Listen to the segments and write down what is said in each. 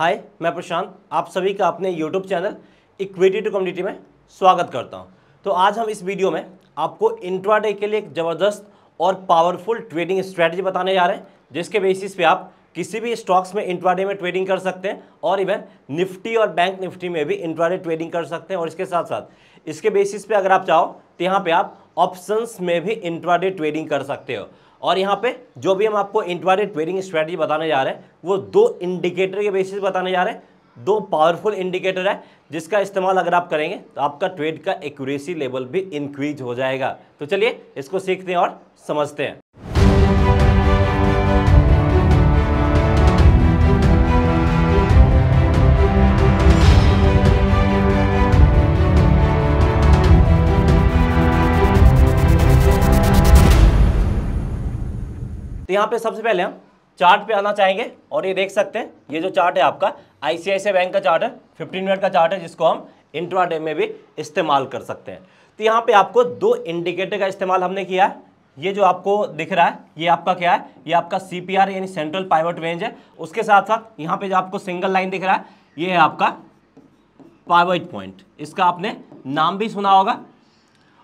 हाय मैं प्रशांत आप सभी का अपने YouTube channel equity to community में स्वागत करता हूं तो आज हम इस वीडियो में आपको इंट्राडे के लिए एक ज़बरदस्त और पावरफुल ट्रेडिंग स्ट्रैटेजी बताने जा रहे हैं जिसके बेसिस पे आप किसी भी स्टॉक्स में इंट्राडे में ट्रेडिंग कर सकते हैं और इवन निफ्टी और बैंक निफ्टी में भी इंट्राडे ट्रेडिंग कर सकते हैं और इसके साथ साथ इसके बेसिस पर अगर आप चाहो तो यहाँ पर आप ऑप्शन में भी इंट्राडे ट्रेडिंग कर सकते हो और यहाँ पे जो भी हम आपको इंट्राडे ट्रेडिंग स्ट्रेटजी बताने जा रहे हैं वो दो इंडिकेटर के बेसिस बताने जा रहे हैं दो पावरफुल इंडिकेटर है जिसका इस्तेमाल अगर आप करेंगे तो आपका ट्रेड का एक्यूरेसी लेवल भी इंक्रीज हो जाएगा तो चलिए इसको सीखते हैं और समझते हैं तो यहाँ पे सबसे पहले हम चार्ट पे आना चाहेंगे और ये देख सकते हैं ये जो चार्ट है आपका आईसीआईसी बैंक का चार्ट है फिफ्टीन मिनट का चार्ट है जिसको हम इंट्राडे में भी इस्तेमाल कर सकते हैं तो यहाँ पे आपको दो इंडिकेटर का इस्तेमाल हमने किया है ये जो आपको दिख रहा है ये आपका क्या है ये आपका सी यानी सेंट्रल पाइवट रेंज है उसके साथ साथ यहाँ पे जो आपको सिंगल लाइन दिख रहा है ये है आपका पाइवट पॉइंट इसका आपने नाम भी सुना होगा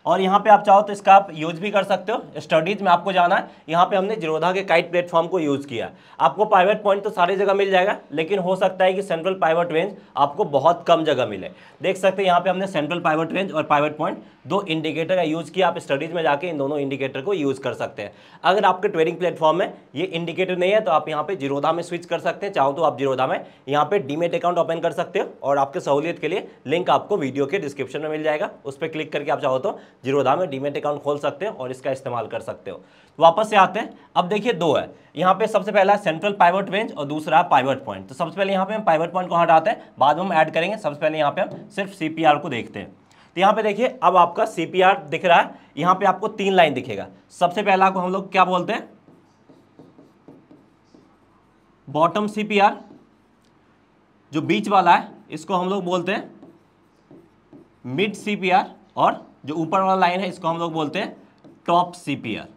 और यहाँ पे आप चाहो तो इसका आप यूज भी कर सकते हो स्टडीज में आपको जाना है यहाँ पे हमने जिरोधा के काइट प्लेटफॉर्म को यूज़ किया आपको पाइवेट पॉइंट तो सारी जगह मिल जाएगा लेकिन हो सकता है कि सेंट्रल पाइवेट रेंज आपको बहुत कम जगह मिले देख सकते हैं यहाँ पे हमने सेंट्रल पाइवेट रेंज और पाइवेट पॉइंट दो इंडिकेटर का यूज़ किया आप स्टडीज में जाके इन दोनों इंडिकेटर को यूज़ कर सकते हैं अगर आपके ट्रेडिंग प्लेटफॉर्म में ये इंडिकेटर नहीं है तो आप यहाँ पे जिरोधा में स्विच कर सकते हैं चाहो तो आप जिरोधा में यहाँ पे डीमेट अकाउंट ओपन कर सकते हो और आपके सहूलियत के लिए लिंक आपको वीडियो के डिस्क्रिप्शन में मिल जाएगा उस पर क्लिक करके आप चाहो तो जीरोधा में डीमेट अकाउंट खोल सकते हो और इसका इस्तेमाल कर सकते हो तो वापस से आते हैं अब देखिए दो है यहाँ पे सबसे पहला है सेंट्रल पाइवट रेंज और दूसरा है पाइवट पॉइंट तो सबसे पहले यहाँ पे हम पाइवट पॉइंट को हटाते हैं बाद में हम ऐड करेंगे सबसे पहले यहाँ पे हम सिर्फ सी को देखते हैं तो यहाँ पे देखिए अब आपका सी दिख रहा है यहाँ पे आपको तीन लाइन दिखेगा सबसे पहला को हम लोग क्या बोलते हैं बॉटम सी जो बीच वाला है इसको हम लोग बोलते हैं मिड सी और जो ऊपर वाला लाइन है इसको हम लोग बोलते हैं टॉप सीपीआर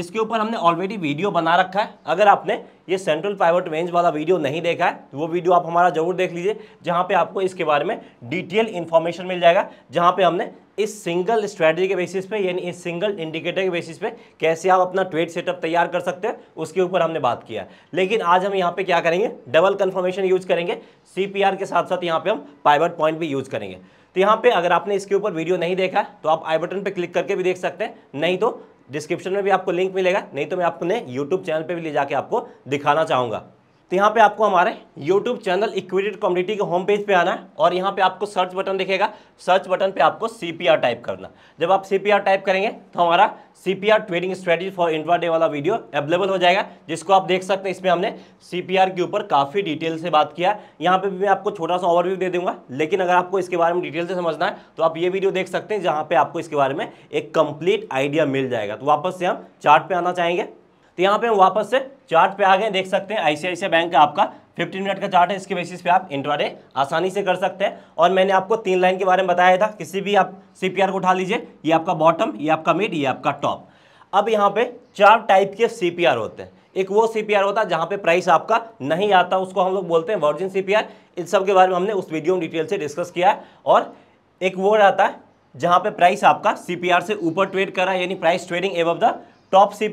इसके ऊपर हमने ऑलरेडी वीडियो बना रखा है अगर आपने ये सेंट्रल प्राइवेट रेंज वाला वीडियो नहीं देखा है तो वो वीडियो आप हमारा जरूर देख लीजिए जहाँ पे आपको इसके बारे में डिटेल इन्फॉर्मेशन मिल जाएगा जहाँ पे हमने इस सिंगल स्ट्रेटजी के बेसिस पे यानी इस सिंगल इंडिकेटर के बेसिस पे कैसे आप अपना ट्रेड सेटअप तैयार कर सकते हैं उसके ऊपर हमने बात किया लेकिन आज हम यहाँ पर क्या करेंगे डबल कन्फर्मेशन यूज करेंगे सी के साथ साथ यहाँ पर हम प्राइवेट पॉइंट भी यूज करेंगे तो यहाँ पे अगर आपने इसके ऊपर वीडियो नहीं देखा तो आप आई बटन पे क्लिक करके भी देख सकते हैं नहीं तो डिस्क्रिप्शन में भी आपको लिंक मिलेगा नहीं तो मैं अपने यूट्यूब चैनल पर भी ले जाके आपको दिखाना चाहूँगा तो यहाँ पे आपको हमारे YouTube चैनल इक्विटेड कम्युनिटी के होम पेज पे आना है और यहाँ पे आपको सर्च बटन दिखेगा सर्च बटन पे आपको CPR टाइप करना जब आप CPR टाइप करेंगे तो हमारा CPR trading strategy for day वाला वीडियो अवेलेबल हो जाएगा जिसको आप देख सकते हैं इसमें हमने CPR के ऊपर काफ़ी डिटेल से बात किया यहाँ पर भी मैं आपको छोटा सा ओवरव्यू दे दूंगा लेकिन अगर आपको इसके बारे में डिटेल से समझना है तो आप ये वीडियो देख सकते हैं जहाँ पर आपको इसके बारे में एक कंप्लीट आइडिया मिल जाएगा तो वापस से हम चार्ट आना चाहेंगे तो यहाँ पर हम वापस से चार्ट पे आ गए देख सकते हैं आईसीआईसीआई बैंक का आपका 15 मिनट का चार्ट है इसके बेसिस पे आप इंट्राडे आसानी से कर सकते हैं और मैंने आपको तीन लाइन के बारे में बताया था किसी भी आप सीपीआर को उठा लीजिए ये आपका बॉटम ये आपका मिड ये आपका टॉप अब यहाँ पे चार टाइप के सी होते हैं एक वो सी होता है जहाँ पे प्राइस आपका नहीं आता उसको हम लोग बोलते हैं वर्जिन सी इन सब के बारे में हमने उस वीडियो में डिटेल से डिस्कस किया है और एक वो रहता है जहाँ पे प्राइस आपका सी से ऊपर ट्रेड करा यानी price trading above the top C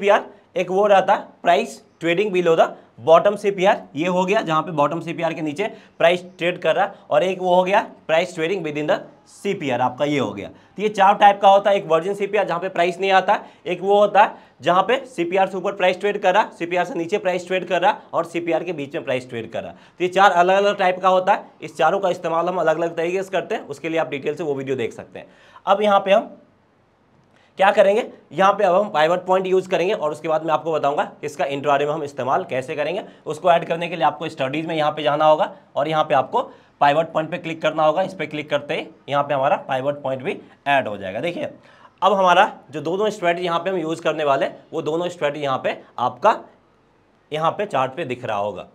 एक वो रहता है price trading below the bottom CPR ये हो गया जहाँ पे बॉटम सी के नीचे प्राइस ट्रेड कर रहा है और एक वो हो गया price trading within the C आपका ये हो गया तो ये चार टाइप का होता है एक वर्जिन सी पी जहाँ पे प्राइस नहीं आता एक वो होता है जहाँ पे सी से ऊपर प्राइस ट्रेड कर रहा सी से नीचे प्राइस ट्रेड कर रहा और सी के बीच में प्राइस ट्रेड कर रहा तो ये चार अलग अलग टाइप का होता है इस चारों का इस्तेमाल हम अलग अलग तरीके से करते हैं उसके लिए आप डिटेल से वो वीडियो देख सकते हैं अब यहाँ पे हम क्या करेंगे यहाँ पे अब हम पाइवट पॉइंट यूज़ करेंगे और उसके बाद मैं आपको बताऊंगा इसका इंटरवारी में हम इस्तेमाल कैसे करेंगे उसको ऐड करने के लिए आपको स्टडीज़ में यहाँ पे जाना होगा और यहाँ पे आपको पाइवट पॉइंट पे क्लिक करना होगा इस पर क्लिक करते ही यहाँ पे हमारा पाइवट पॉइंट भी ऐड हो जाएगा देखिए अब हमारा जो दोनों स्ट्रेटी यहाँ पे हम यूज़ करने वाले वो दोनों स्ट्रेटी यहाँ पे आपका यहाँ पे चार्ट पे दिख रहा होगा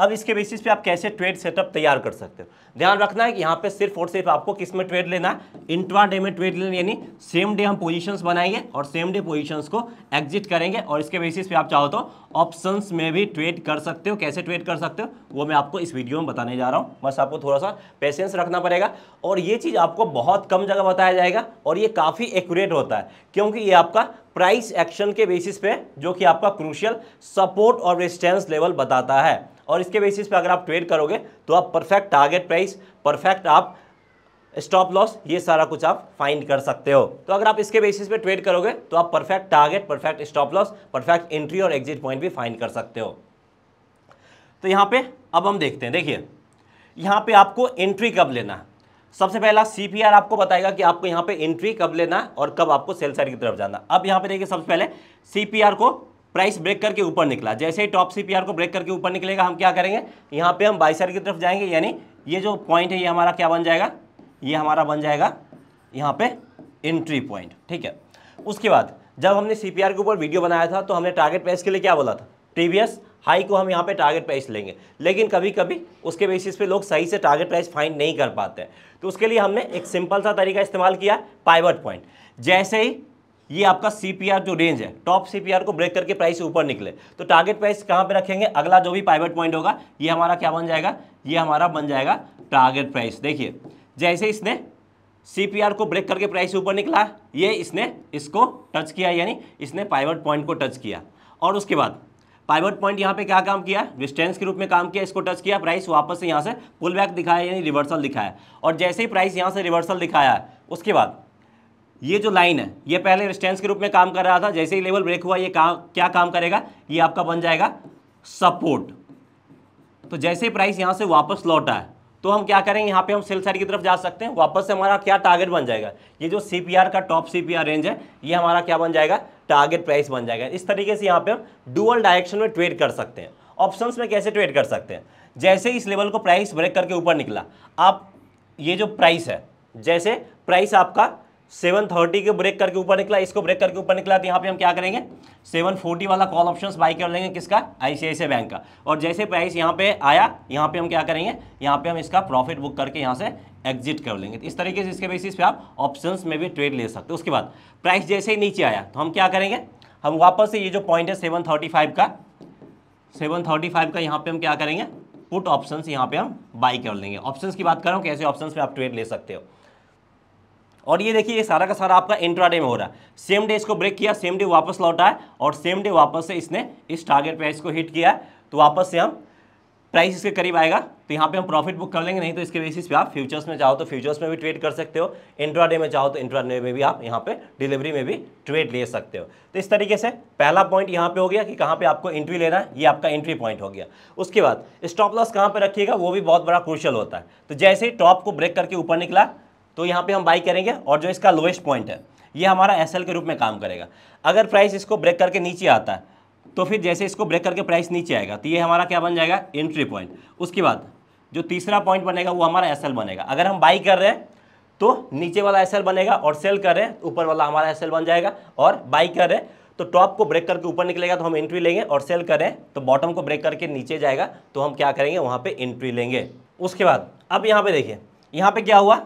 अब इसके बेसिस पे आप कैसे ट्रेड सेटअप तैयार कर सकते हो ध्यान रखना है कि यहाँ पे सिर्फ और सिर्फ आपको किस में ट्रेड लेना है इंट्रा डे में ट्रेड लेना यानी सेम डे हम पोजीशंस बनाएंगे और सेम डे पोजीशंस को एग्जिट करेंगे और इसके बेसिस पे आप चाहो तो ऑप्शंस में भी ट्रेड कर सकते हो कैसे ट्रेड कर सकते हो वो मैं आपको इस वीडियो में बताने जा रहा हूँ बस आपको थोड़ा सा पेशेंस रखना पड़ेगा और ये चीज़ आपको बहुत कम जगह बताया जाएगा और ये काफ़ी एक्यूरेट होता है क्योंकि ये आपका प्राइस एक्शन के बेसिस पे जो कि आपका क्रूशियल सपोर्ट और रेजिस्टेंस लेवल बताता है और इसके बेसिस पे अगर आप ट्रेड करोगे तो आप परफेक्ट टारगेट प्राइस परफेक्ट आप स्टॉप लॉस ये सारा कुछ आप फाइंड कर सकते हो तो अगर आप इसके बेसिस पे ट्रेड करोगे तो आप perfect target perfect stop loss perfect entry और एग्जिट पॉइंट भी फाइंड कर सकते हो तो यहाँ पे अब हम देखते हैं देखिए यहाँ पे आपको एंट्री कब लेना है सबसे पहला सीपीआर आपको बताएगा कि आपको यहाँ पे एंट्री कब लेना है और कब आपको सेल साइड की तरफ जाना अब यहाँ पे देखिए सबसे पहले सीपीआर को प्राइस ब्रेक करके ऊपर निकला जैसे ही टॉप सी को ब्रेक करके ऊपर निकलेगा हम क्या करेंगे यहाँ पे हम बाइसर की तरफ जाएंगे यानी ये जो पॉइंट है ये हमारा क्या बन जाएगा ये हमारा बन जाएगा यहाँ पे एंट्री पॉइंट ठीक है उसके बाद जब हमने सी के ऊपर वीडियो बनाया था तो हमने टारगेट प्राइस के लिए क्या बोला था प्रीवियस हाई को हम यहाँ पे टारगेट प्राइस लेंगे लेकिन कभी कभी उसके बेसिस पे लोग सही से टारगेट प्राइस फाइंड नहीं कर पाते हैं तो उसके लिए हमने एक सिंपल सा तरीका इस्तेमाल किया पाइवट पॉइंट जैसे ही ये आपका सीपीआर जो रेंज है टॉप सीपीआर को ब्रेक करके प्राइस ऊपर निकले तो टारगेट प्राइस कहाँ पे रखेंगे अगला जो भी पाइवेट पॉइंट होगा ये हमारा क्या बन जाएगा ये हमारा बन जाएगा टारगेट प्राइस देखिए जैसे इसने सीपीआर को ब्रेक करके प्राइस ऊपर निकला ये इसने इसको टच किया यानी इसने पाइवेट पॉइंट को टच किया और उसके बाद पाइवेट पॉइंट यहाँ पे क्या काम किया डिस्टेंस के रूप में काम किया इसको टच किया प्राइस वापस से यहाँ से पुल बैक दिखाया यानी रिवर्सल दिखाया और जैसे ही प्राइस यहाँ से रिवर्सल दिखाया उसके बाद ये जो लाइन है ये पहले रिस्टेंस के रूप में काम कर रहा था जैसे ही लेवल ब्रेक हुआ ये काम क्या काम करेगा ये आपका बन जाएगा सपोर्ट तो जैसे ही प्राइस यहाँ से वापस लौटा है तो हम क्या करेंगे यहाँ पे हम सेल साइड की तरफ जा सकते हैं वापस से हमारा क्या टारगेट बन जाएगा ये जो सी का टॉप सी रेंज है ये हमारा क्या बन जाएगा टारगेट प्राइस बन जाएगा इस तरीके से यहाँ पे हम डुअल डायरेक्शन में ट्रेड कर सकते हैं ऑप्शंस में कैसे ट्रेड कर सकते हैं जैसे इस लेवल को प्राइस ब्रेक करके ऊपर निकला आप ये जो प्राइस है जैसे प्राइस आपका सेवन थर्टी के ब्रेक करके ऊपर निकला इसको ब्रेक करके ऊपर निकला तो यहाँ पे हम क्या करेंगे सेवन फोर्टी वाला कॉल ऑप्शंस बाई कर लेंगे किसका आईसीआईसीआई बैंक का और जैसे प्राइस यहाँ पे आया यहाँ पे हम क्या करेंगे यहाँ पे हम इसका प्रॉफिट बुक करके यहाँ से एग्जिट कर लेंगे तो इस तरीके से इसके बेसिस पे आप ऑप्शन में भी ट्रेड ले सकते हो उसके बाद प्राइस जैसे ही नीचे आया तो हम क्या करेंगे हम वापस से ये जो पॉइंट है सेवन थर्टी फाइव का सेवन थर्टी फाइव का यहाँ पे हम क्या करेंगे पुट ऑप्शन यहाँ पे हम बाई कर लेंगे ऑप्शन की बात करूँ कैसे ऑप्शन पर आप ट्रेड ले सकते हो और ये देखिए ये सारा का सारा आपका इंट्राडे में हो रहा है सेम डे इसको ब्रेक किया सेम डे वापस लौटा है और सेम डे वापस से इसने इस टारगेट प्राइस को हिट किया है तो वापस से हम प्राइस इसके करीब आएगा तो यहाँ पे हम प्रॉफिट बुक कर लेंगे नहीं तो इसके बेसिस पे आप फ्यूचर्स में चाहो तो फ्यूचर्स में भी ट्रेड कर सकते हो इंट्राडे में चाहो तो इंट्राडे में भी आप यहाँ पे डिलीवरी में भी ट्रेड ले सकते हो तो इस तरीके से पहला पॉइंट यहाँ पे हो गया कि कहाँ पे आपको एंट्री लेना है ये आपका एंट्री पॉइंट हो गया उसके बाद स्टॉप लॉस कहाँ पर रखिएगा वो भी बहुत बड़ा क्रूशल होता है तो जैसे ही टॉप को ब्रेक करके ऊपर निकला तो यहाँ पे हम बाई करेंगे और जो इसका लोएस्ट पॉइंट है ये हमारा एस के रूप में काम करेगा अगर प्राइस इसको ब्रेक करके नीचे आता है तो फिर जैसे इसको ब्रेक करके प्राइस नीचे आएगा तो ये हमारा क्या बन जाएगा एंट्री पॉइंट उसके बाद जो तीसरा पॉइंट बनेगा वो हमारा एस बनेगा अगर हम बाई कर रहे हैं तो नीचे वाला एस बनेगा और सेल कर रहे हैं तो ऊपर वाला हमारा एस बन जाएगा और बाई कर रहे हैं तो टॉप को ब्रेक करके ऊपर निकलेगा तो हम एंट्री लेंगे और सेल करें तो बॉटम को ब्रेक करके नीचे जाएगा तो हम क्या करेंगे वहाँ पे एंट्री लेंगे उसके बाद अब यहाँ पे देखिए यहाँ पे क्या हुआ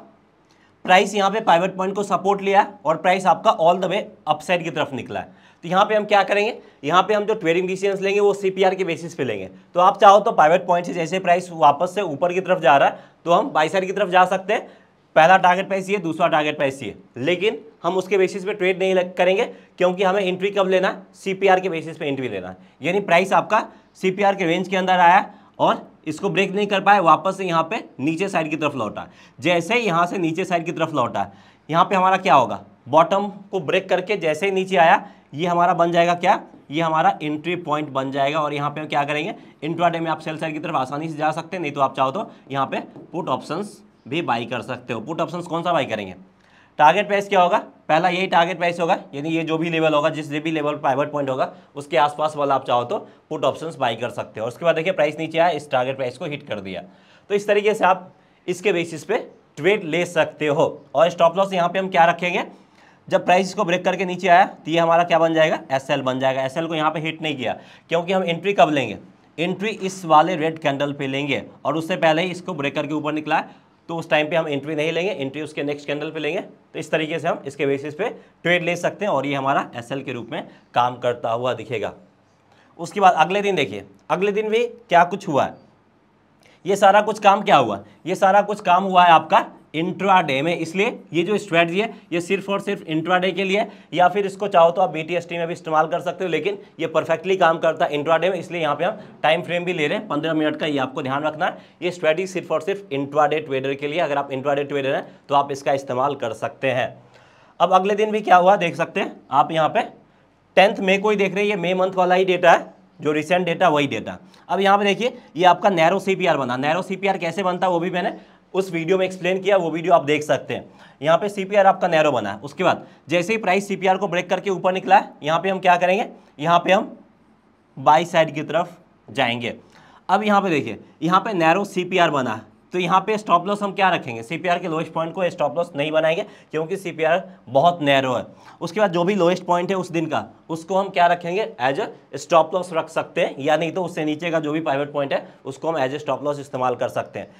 प्राइस यहाँ पे पाइवेट पॉइंट को सपोर्ट लिया है और प्राइस आपका ऑल द वे अपसाइड की तरफ निकला है तो यहाँ पे हम क्या करेंगे यहाँ पे हम जो ट्रेडिंग डिसीजन लेंगे वो आर के बेसिस पे लेंगे तो आप चाहो तो प्राइवेट पॉइंट से जैसे प्राइस वापस से ऊपर की तरफ जा रहा है तो हम बाई साइड की तरफ जा सकते हैं पहला टारगेट प्राइस ये दूसरा टारगेट प्राइस ये लेकिन हम उसके बेसिस पे ट्रेड नहीं करेंगे क्योंकि हमें एंट्री कब लेना है आर के बेसिस पे एंट्री लेना है यानी प्राइस आपका आर के रेंज के अंदर आया और इसको ब्रेक नहीं कर पाया वापस से यहाँ पे नीचे साइड की तरफ लौटा जैसे ही यहाँ से नीचे साइड की तरफ लौटा यहाँ पे हमारा क्या होगा बॉटम को ब्रेक करके जैसे ही नीचे आया ये हमारा बन जाएगा क्या ये हमारा एंट्री पॉइंट बन जाएगा और यहाँ पे क्या करेंगे इंट्राडे में आप सेल साइड की तरफ आसानी से जा सकते हैं नहीं तो आप चाहो तो यहाँ पे पुट ऑप्शंस भी बाई कर सकते हो पुट ऑप्शंस कौन सा बाई करेंगे टारगेट प्राइस क्या होगा पहला यही टारगेट प्राइस होगा यानी ये जो भी लेवल होगा जिस भी लेवल प्राइवेट पॉइंट होगा उसके आसपास वाला आप चाहो तो पुट ऑप्शंस बाई कर सकते हो उसके बाद देखिए प्राइस नीचे आया इस टारगेट प्राइस को हिट कर दिया तो इस तरीके से आप इसके बेसिस पे ट्रेड ले सकते हो और स्टॉप लॉस यहाँ पे हम क्या रखेंगे जब प्राइस इसको ब्रेक करके नीचे आया तो ये हमारा क्या बन जाएगा एस बन जाएगा एस को यहाँ पर हिट नहीं किया क्योंकि हम एंट्री कब लेंगे एंट्री इस वाले रेड कैंडल पे लेंगे और उससे पहले ही इसको ब्रेकर के ऊपर निकला है तो उस टाइम पे हम एंट्री नहीं लेंगे एंट्री उसके नेक्स्ट कैंडल पे लेंगे तो इस तरीके से हम इसके बेसिस पे ट्रेड ले सकते हैं और ये हमारा एस के रूप में काम करता हुआ दिखेगा उसके बाद अगले दिन देखिए अगले दिन भी क्या कुछ हुआ है ये सारा कुछ काम क्या हुआ ये सारा कुछ काम हुआ है आपका इंट्राडे में इसलिए ये जो स्ट्रेटजी है ये सिर्फ और सिर्फ इंट्राडे के लिए या फिर इसको चाहो तो आप बीटीएसटी में भी इस्तेमाल कर सकते हो लेकिन ये परफेक्टली काम करता है इंट्राडे में इसलिए यहाँ पे हम टाइम फ्रेम भी ले रहे हैं पंद्रह मिनट का ये आपको ध्यान रखना है ये स्ट्रेटजी सिर्फ और सिर्फ इंट्राडे ट्रेडर के लिए अगर आप इंट्राडे ट्रेडर हैं तो आप इसका इस्तेमाल कर सकते हैं अब अगले दिन भी क्या हुआ देख सकते हैं आप यहाँ पे टेंथ मे को ही देख रहे हैं ये मे मंथ वाला ही डेटा है जो रिसेंट डेटा वही डेटा अब यहाँ पे देखिए ये आपका नैरो सीपीआर बना नैरो सीपीआर कैसे बनता है वो भी मैंने उस वीडियो में एक्सप्लेन किया वो वीडियो आप देख सकते हैं यहाँ पे सी आपका नैरो बना है उसके बाद जैसे ही प्राइस सी को ब्रेक करके ऊपर निकला है यहाँ पे हम क्या करेंगे यहाँ पे हम बाई साइड की तरफ जाएंगे अब यहाँ पे देखिए यहाँ पे नैरो सीपीआर बना है तो यहाँ पे स्टॉप लॉस हम क्या रखेंगे सी के लोएस्ट पॉइंट को स्टॉप लॉस नहीं बनाएंगे क्योंकि सी बहुत नैरो है उसके बाद जो भी लोएस्ट पॉइंट है उस दिन का उसको हम क्या रखेंगे एज ए स्टॉप लॉस रख सकते हैं या नहीं तो उससे नीचे का जो भी प्राइवेट पॉइंट है उसको हम एज ए स्टॉप लॉस इस्तेमाल कर सकते हैं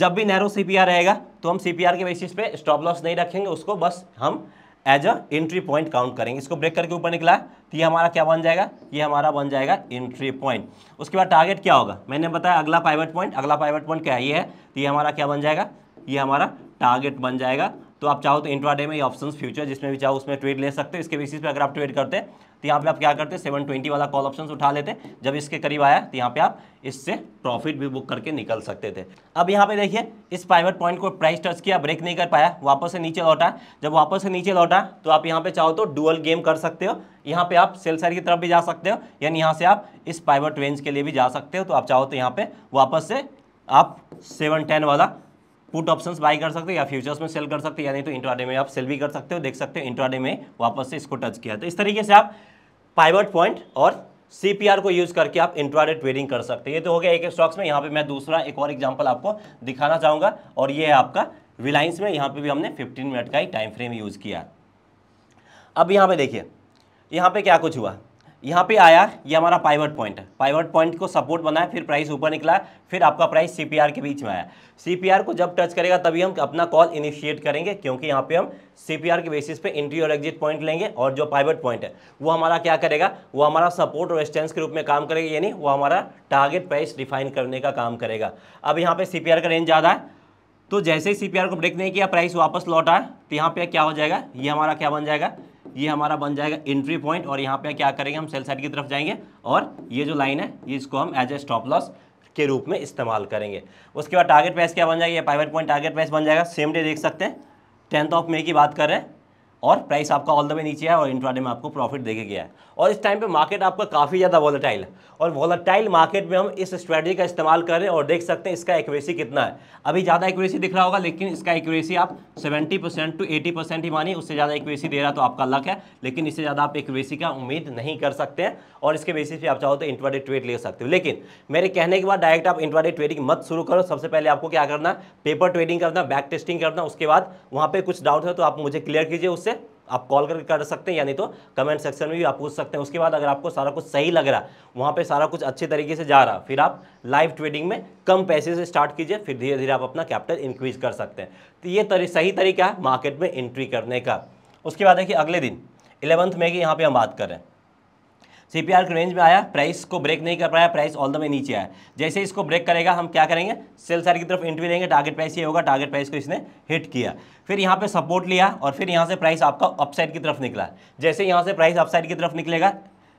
जब भी नैरो सी रहेगा तो हम सी के बेसिस पे स्टॉप लॉस नहीं रखेंगे उसको बस हम as a entry point count करेंगे इसको ब्रेक करके ऊपर निकला तो ये हमारा क्या बन जाएगा ये हमारा बन जाएगा एंट्री पॉइंट उसके बाद टारगेट क्या होगा मैंने बताया अगला पाइवेट पॉइंट अगला पाइवेट पॉइंट क्या ये है तो ये हमारा क्या बन जाएगा ये हमारा टारगेट बन जाएगा तो आप चाहो तो इंट्राडे में ये ऑप्शन फ्यूचर जिसमें भी चाहो उसमें ट्रेड ले सकते हो इसके बेसिस पे अगर आप ट्रेड करते तो यहाँ पे आप क्या करते हैं सेवन ट्वेंटी वाला कॉल ऑप्शन उठा लेते जब इसके करीब आया तो यहाँ पे आप इससे प्रॉफिट भी बुक करके निकल सकते थे अब यहाँ पे देखिए इस प्राइवेट पॉइंट को प्राइस टच किया ब्रेक नहीं कर पाया वापस से नीचे लौटा जब वापस से नीचे लौटा तो आप यहाँ पे चाहो तो डुअल गेम कर सकते हो यहाँ पे आप सेल साइड की तरफ भी जा सकते हो यानी यहाँ से आप इस प्राइवेट रेंज के लिए भी जा सकते हो तो आप चाहो तो यहाँ पे वापस से आप सेवन टेन वाला पुट ऑप्शंस बाय कर सकते हो या फ्यूचर्स में सेल कर सकते हो या नहीं तो इंट्राडे में आप सेल भी कर सकते हो देख सकते हो इंट्राडे में वापस से इसको टच किया तो इस तरीके से आप पाइवर्ट पॉइंट और सीपीआर को यूज करके आप इंट्राडे ट्रेडिंग कर सकते हैं ये तो हो गया एक स्टॉक्स में यहाँ पे मैं दूसरा एक और एग्जाम्पल आपको दिखाना चाहूंगा और ये है आपका रिलायंस में यहाँ पे भी हमने फिफ्टीन मिनट का ही टाइम फ्रेम यूज़ किया अब यहाँ पे देखिए यहाँ पे क्या कुछ हुआ यहाँ पे आया ये हमारा पाइवट पॉइंट है पाइवट पॉइंट को सपोर्ट बनाया फिर प्राइस ऊपर निकला फिर आपका प्राइस सीपीआर के बीच में आया सीपीआर को जब टच करेगा तभी हम अपना कॉल इनिशिएट करेंगे क्योंकि यहाँ पे हम सीपीआर के बेसिस पे एंट्री और एग्जिट पॉइंट लेंगे और जो पाइवट पॉइंट है वो हमारा क्या करेगा वो हमारा सपोर्ट और एक्सटेंस के रूप में काम करेगा यानी वो हमारा टारगेट प्राइस डिफाइन करने का काम करेगा अब यहाँ पर सी का रेंज ज़्यादा है तो जैसे ही सी को ब्रेक नहीं किया प्राइस वापस लौटा तो यहाँ पर क्या हो जाएगा ये हमारा क्या बन जाएगा ये हमारा बन जाएगा एंट्री पॉइंट और यहाँ पे क्या करेंगे हम सेल साइड की तरफ जाएंगे और ये जो लाइन है ये इसको हम एज ए स्टॉप लॉस के रूप में इस्तेमाल करेंगे उसके बाद टारगेट प्राइस क्या बन जाएगा ये प्राइवेट पॉइंट टारगेट प्राइस बन जाएगा सेम डे देख सकते हैं टेंथ ऑफ मे की बात कर रहे हैं और प्राइस आपका ऑल द वे नीचे है और इंट्राडे में आपको प्रॉफिट देके गया है और इस टाइम पे मार्केट आपका काफ़ी ज़्यादा वॉलेटाइल है और वॉलेटाइल मार्केट में हम इस स्ट्रेटजी का इस्तेमाल कर रहे हैं और देख सकते हैं इसका एक्यूरेसी कितना है अभी ज़्यादा एक्यूरेसी दिख रहा होगा लेकिन इसका एक्यूरेसी आप 70 परसेंट टू 80 परसेंट ही मानिए उससे ज़्यादा एक्यूरेसी दे रहा तो आपका लक है लेकिन इससे ज़्यादा आप एक्यूरेसी का उम्मीद नहीं कर सकते हैं और इसके बेसिस पर आप चाहो तो इंट्राडे ट्रेड ले सकते हो लेकिन मेरे कहने के बाद डायरेक्ट आप इंट्राडे ट्रेडिंग मत शुरू करो सबसे पहले आपको क्या करना पेपर ट्रेडिंग करना बैक टेस्टिंग करना उसके बाद वहाँ पर कुछ डाउट है तो आप मुझे क्लियर कीजिए उससे आप कॉल करके कर सकते हैं यानी तो कमेंट सेक्शन में भी आप पूछ सकते हैं उसके बाद अगर आपको सारा कुछ सही लग रहा है वहाँ पे सारा कुछ अच्छे तरीके से जा रहा फिर आप लाइव ट्रेडिंग में कम पैसे से स्टार्ट कीजिए फिर धीरे धीरे आप अपना कैपिटल इंक्रीज कर सकते हैं तो ये तरी, सही तरीका है मार्केट में एंट्री करने का उसके बाद देखिए अगले दिन इलेवंथ में कि यहाँ पर हम बात करें सीपीआर के रेंज में आया प्राइस को ब्रेक नहीं कर पाया प्राइस ऑल द वे नीचे आया जैसे इसको ब्रेक करेगा हम क्या करेंगे सेल साइड की तरफ एंट्री लेंगे टारगेट प्राइस ये होगा टारगेट प्राइस को इसने हिट किया फिर यहाँ पे सपोर्ट लिया और फिर यहाँ से प्राइस आपका अपसाइड की तरफ निकला जैसे यहाँ से प्राइस अपसाइड की तरफ निकलेगा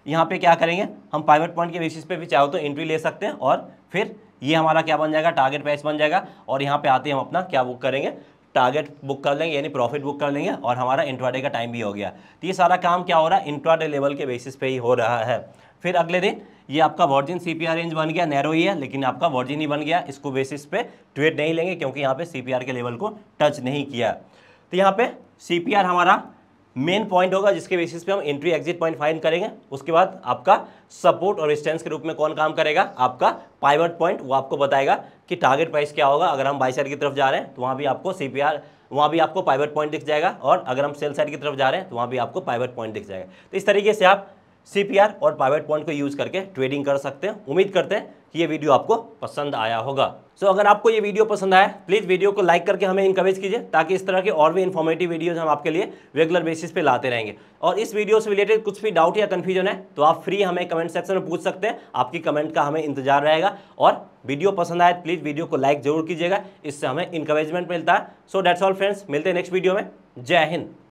यहाँ पर क्या करेंगे हम पाइवेट पॉइंट के बेसिस पर भी चाहो तो एंट्री ले सकते हैं और फिर ये हमारा क्या बन जाएगा टारगेट प्राइस बन जाएगा और यहाँ पर आते हम अपना क्या बुक करेंगे टारगेट बुक कर लेंगे यानी प्रॉफिट बुक कर लेंगे और हमारा इंट्राडे का टाइम भी हो गया तो ये सारा काम क्या हो रहा है इंट्राडे लेवल के बेसिस पे ही हो रहा है फिर अगले दिन ये आपका वर्जिन सीपीआर रेंज बन गया नैरो ही है लेकिन आपका वर्जिन ही बन गया इसको बेसिस पे ट्वेट नहीं लेंगे क्योंकि यहाँ पे सी के लेवल को टच नहीं किया तो यहाँ पे सी हमारा मेन पॉइंट होगा जिसके बेसिस पे हम एंट्री एग्जिट पॉइंट फाइन करेंगे उसके बाद आपका सपोर्ट और रिस्टेंस के रूप में कौन काम करेगा आपका पाइवट पॉइंट वो आपको बताएगा कि टारगेट प्राइस क्या होगा अगर हम बाई साइड की तरफ जा रहे हैं तो वहाँ भी आपको सी वहाँ भी आपको पाइवट पॉइंट दिख जाएगा और अगर हम सेल साइड की तरफ जा रहे हैं तो वहाँ भी आपको पाइवट पॉइंट दिख जाएगा तो इस तरीके से आप सी और पाइवट पॉइंट को यूज़ करके ट्रेडिंग कर सकते हैं उम्मीद करते हैं ये वीडियो आपको पसंद आया होगा सो so, अगर आपको ये वीडियो पसंद आया प्लीज़ वीडियो को लाइक करके हमें इनकरेज कीजिए ताकि इस तरह के और भी इन्फॉर्मेटिव वीडियोज हम आपके लिए रेगुलर बेसिस पे लाते रहेंगे और इस वीडियो से रिलेटेड कुछ भी डाउट या कन्फ्यूजन है तो आप फ्री हमें कमेंट सेक्शन में पूछ सकते हैं आपकी कमेंट का हमें इंतजार रहेगा और वीडियो पसंद आए प्लीज़ वीडियो को लाइक जरूर कीजिएगा इससे हमें इंकरेजमेंट मिलता है सो डेट्स ऑल फ्रेंड्स मिलते हैं नेक्स्ट वीडियो में जय हिंद